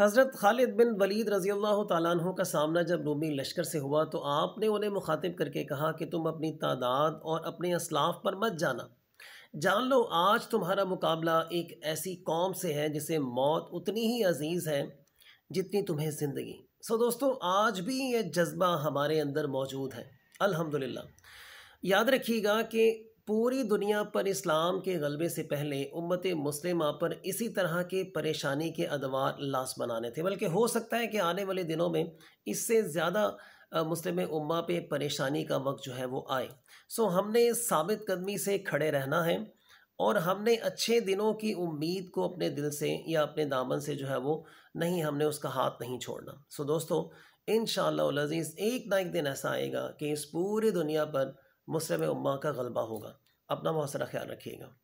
हज़रत खालिद बिन वलीद रज़ी अल्लाह तु का सामना जब रोमी लश्कर से हुआ तो आपने उन्हें मुखातिब करके कहा कि तुम अपनी तादाद और अपने असलाफ पर मत जाना जान लो आज तुम्हारा मुकाबला एक ऐसी कौम से है जिसे मौत उतनी ही अजीज़ है जितनी तुम्हें ज़िंदगी सो दोस्तों आज भी ये जज्बा हमारे अंदर मौजूद है अल्हम्दुलिल्लाह याद रखिएगा कि पूरी दुनिया पर इस्लाम के गलबे से पहले उम्मत मुस्लिमा पर इसी तरह के परेशानी के अदवार लाश बनाने थे बल्कि हो सकता है कि आने वाले दिनों में इससे ज़्यादा मुस्लिम उम्मा पे परेशानी का वक्त जो है वो आए सो हमने साबित कदमी से खड़े रहना है और हमने अच्छे दिनों की उम्मीद को अपने दिल से या अपने दामन से जो है वो नहीं हमने उसका हाथ नहीं छोड़ना सो दोस्तों इन शज़ीज़ एक ना एक दिन ऐसा आएगा कि इस पूरी दुनिया पर मुस्लिम उम्मा का गलबा होगा अपना बहुत सारा ख्याल रखिएगा